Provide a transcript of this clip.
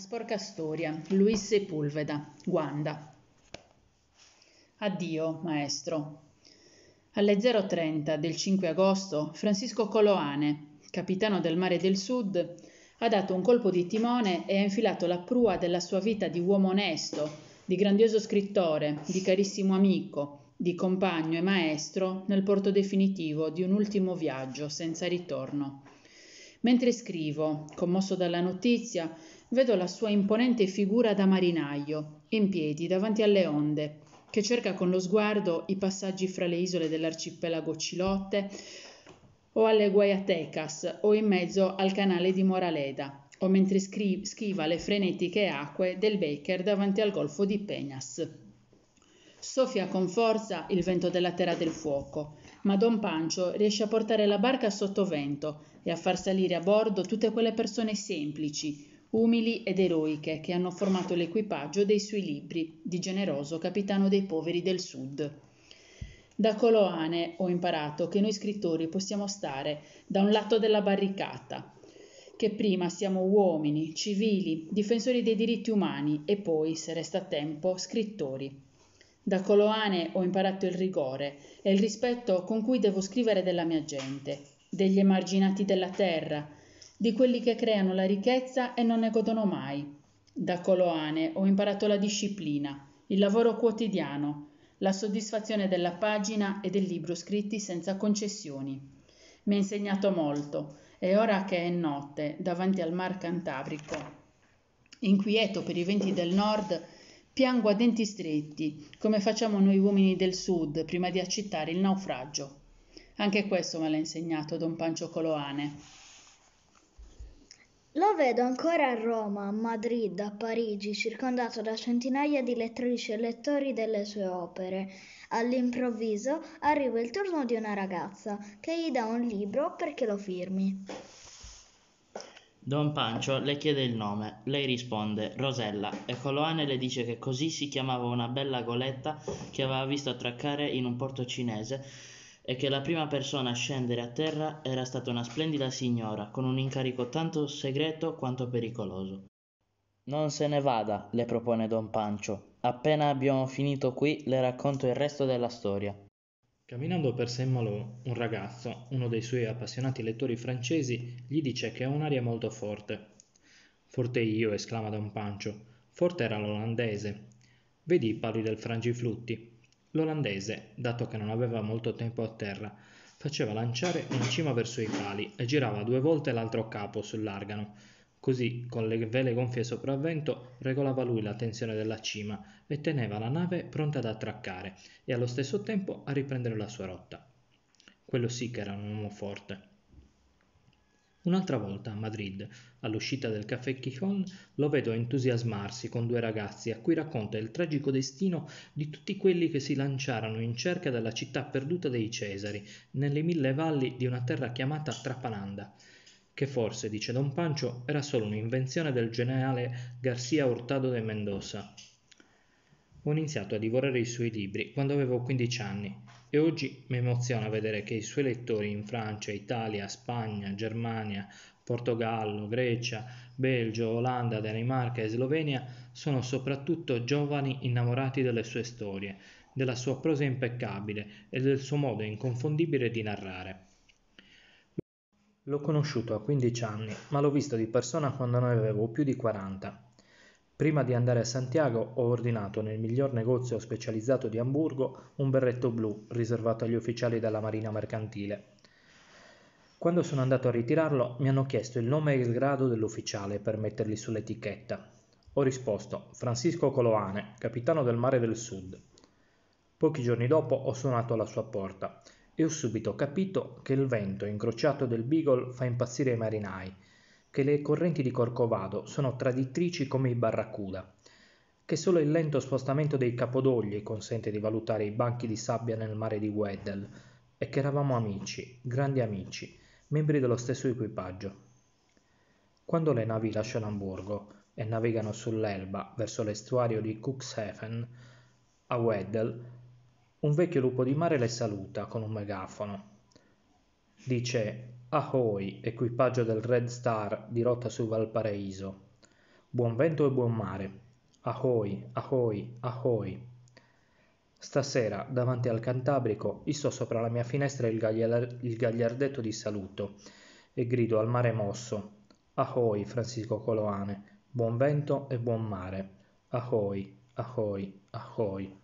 Una sporca storia, Luis Sepulveda, Guanda. Addio, maestro. Alle 0.30 del 5 agosto, Francisco Coloane, capitano del Mare del Sud, ha dato un colpo di timone e ha infilato la prua della sua vita di uomo onesto, di grandioso scrittore, di carissimo amico, di compagno e maestro nel porto definitivo di un ultimo viaggio senza ritorno. Mentre scrivo, commosso dalla notizia, vedo la sua imponente figura da marinaio, in piedi davanti alle onde, che cerca con lo sguardo i passaggi fra le isole dell'arcipelago Cilotte o alle Guayatecas o in mezzo al canale di Moraleda, o mentre scri- schiva le frenetiche acque del Baker davanti al golfo di Peñas. Soffia con forza il vento della terra del fuoco, ma Don Pancio riesce a portare la barca sotto vento e a far salire a bordo tutte quelle persone semplici, umili ed eroiche che hanno formato l'equipaggio dei suoi libri di generoso capitano dei poveri del sud. Da Coloane ho imparato che noi scrittori possiamo stare da un lato della barricata, che prima siamo uomini, civili, difensori dei diritti umani e poi, se resta tempo, scrittori. Da Coloane ho imparato il rigore e il rispetto con cui devo scrivere della mia gente, degli emarginati della terra, di quelli che creano la ricchezza e non ne godono mai. Da Coloane ho imparato la disciplina, il lavoro quotidiano, la soddisfazione della pagina e del libro scritti senza concessioni. Mi ha insegnato molto e ora che è notte, davanti al mar Cantabrico, inquieto per i venti del nord, piango a denti stretti, come facciamo noi uomini del sud prima di accettare il naufragio. Anche questo me l'ha insegnato don Pancio Coloane. Lo vedo ancora a Roma, a Madrid, a Parigi, circondato da centinaia di lettrici e lettori delle sue opere. All'improvviso arriva il turno di una ragazza che gli dà un libro perché lo firmi. Don Pancio le chiede il nome, lei risponde Rosella e Coloane le dice che così si chiamava una bella goletta che aveva visto attraccare in un porto cinese e che la prima persona a scendere a terra era stata una splendida signora con un incarico tanto segreto quanto pericoloso. Non se ne vada, le propone don Pancio. Appena abbiamo finito qui, le racconto il resto della storia. Camminando per Semmolo, un ragazzo, uno dei suoi appassionati lettori francesi, gli dice che ha un'aria molto forte. Forte io, esclama don Pancio. Forte era l'olandese. Vedi i pali del frangiflutti, L'olandese, dato che non aveva molto tempo a terra, faceva lanciare un cima verso i cali e girava due volte l'altro capo sull'argano. Così, con le vele gonfie sopra il vento, regolava lui la tensione della cima e teneva la nave pronta ad attraccare e allo stesso tempo a riprendere la sua rotta. Quello sì che era un uomo forte. Un'altra volta a Madrid, all'uscita del caffè Quijón, lo vedo entusiasmarsi con due ragazzi a cui racconta il tragico destino di tutti quelli che si lanciarono in cerca della città perduta dei Cesari, nelle mille valli di una terra chiamata Trapananda, che forse, dice Don Pancio, era solo un'invenzione del generale García Hurtado de Mendoza, ho iniziato a divorare i suoi libri quando avevo 15 anni e oggi mi emoziona vedere che i suoi lettori in Francia, Italia, Spagna, Germania, Portogallo, Grecia, Belgio, Olanda, Danimarca e Slovenia sono soprattutto giovani innamorati delle sue storie, della sua prosa impeccabile e del suo modo inconfondibile di narrare. L'ho conosciuto a 15 anni, ma l'ho visto di persona quando ne avevo più di 40 Prima di andare a Santiago ho ordinato nel miglior negozio specializzato di Amburgo un berretto blu riservato agli ufficiali della Marina Mercantile. Quando sono andato a ritirarlo mi hanno chiesto il nome e il grado dell'ufficiale per metterli sull'etichetta. Ho risposto Francisco Coloane, capitano del mare del sud. Pochi giorni dopo ho suonato alla sua porta e ho subito capito che il vento incrociato del Beagle fa impazzire i marinai che le correnti di Corcovado sono traditrici come i barracuda, che solo il lento spostamento dei capodogli consente di valutare i banchi di sabbia nel mare di Weddell, e che eravamo amici, grandi amici, membri dello stesso equipaggio. Quando le navi lasciano Hamburgo e navigano sull'Elba verso l'estuario di Cuxhaven, a Weddell, un vecchio lupo di mare le saluta con un megafono. Dice Ahoy, equipaggio del Red Star di rotta su Valparaiso. Buon vento e buon mare. Ahoy, ahoy, ahoy. Stasera, davanti al Cantabrico, issò sopra la mia finestra il, gagliar- il gagliardetto di saluto e grido al mare mosso. Ahoy, Francisco Coloane. Buon vento e buon mare. Ahoy, ahoy, ahoy.